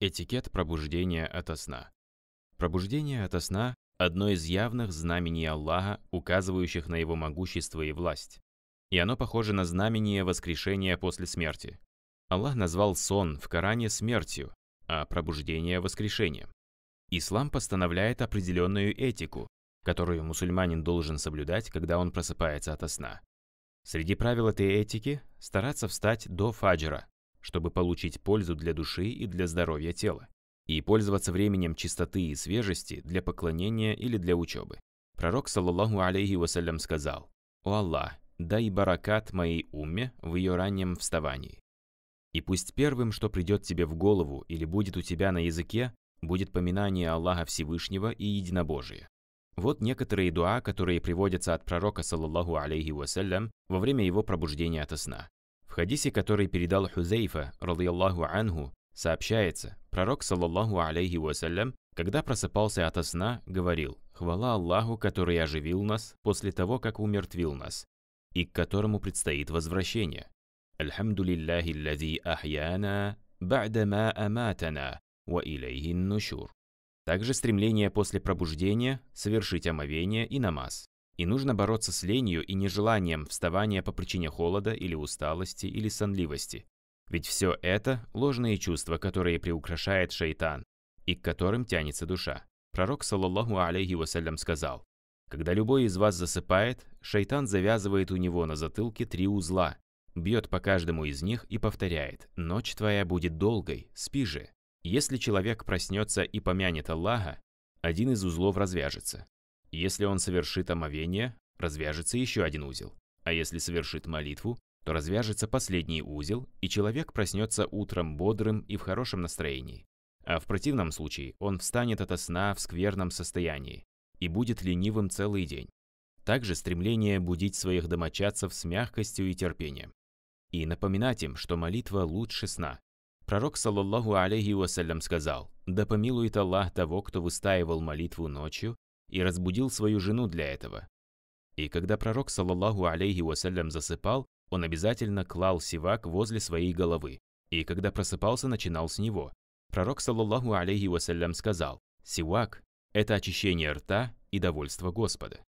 Этикет пробуждения ото сна. Пробуждение ото сна – одно из явных знамений Аллаха, указывающих на его могущество и власть. И оно похоже на знамение воскрешения после смерти. Аллах назвал сон в Коране смертью, а пробуждение – воскрешением. Ислам постановляет определенную этику, которую мусульманин должен соблюдать, когда он просыпается ото сна. Среди правил этой этики – стараться встать до фаджра, чтобы получить пользу для души и для здоровья тела, и пользоваться временем чистоты и свежести для поклонения или для учебы. Пророк, саллаллаху алейхи вассалям, сказал, «О Аллах, дай баракат моей умме в ее раннем вставании. И пусть первым, что придет тебе в голову или будет у тебя на языке, будет поминание Аллаха Всевышнего и Единобожия. Вот некоторые дуа, которые приводятся от пророка, саллаллаху алейхи вассалям, во время его пробуждения от сна хадисе, который передал Хузейфа, радиаллаху анху, сообщается, пророк, саллаллаху алейхи вассалям, когда просыпался от сна, говорил «Хвала Аллаху, который оживил нас после того, как умертвил нас, и к которому предстоит возвращение. Альхамду лиллахи лази ахьяна, ба'дама аматана, ва илейхи нушур». Также стремление после пробуждения совершить омовение и намаз. И нужно бороться с ленью и нежеланием вставания по причине холода или усталости или сонливости. Ведь все это – ложные чувства, которые приукрашает шайтан, и к которым тянется душа. Пророк, саллаллаху алейхи вассалям, сказал, «Когда любой из вас засыпает, шайтан завязывает у него на затылке три узла, бьет по каждому из них и повторяет, «Ночь твоя будет долгой, спи же». Если человек проснется и помянет Аллаха, один из узлов развяжется. Если он совершит омовение, развяжется еще один узел. А если совершит молитву, то развяжется последний узел, и человек проснется утром бодрым и в хорошем настроении. А в противном случае он встанет ото сна в скверном состоянии и будет ленивым целый день. Также стремление будить своих домочадцев с мягкостью и терпением. И напоминать им, что молитва лучше сна. Пророк, саллаллаху алейхи вассалям, сказал, «Да помилует Аллах того, кто выстаивал молитву ночью и разбудил свою жену для этого. И когда пророк, саллаллаху алейхи вассалям, засыпал, он обязательно клал сивак возле своей головы, и когда просыпался, начинал с него. Пророк, саллаллаху алейхи вассалям, сказал, «Сивак – это очищение рта и довольство Господа».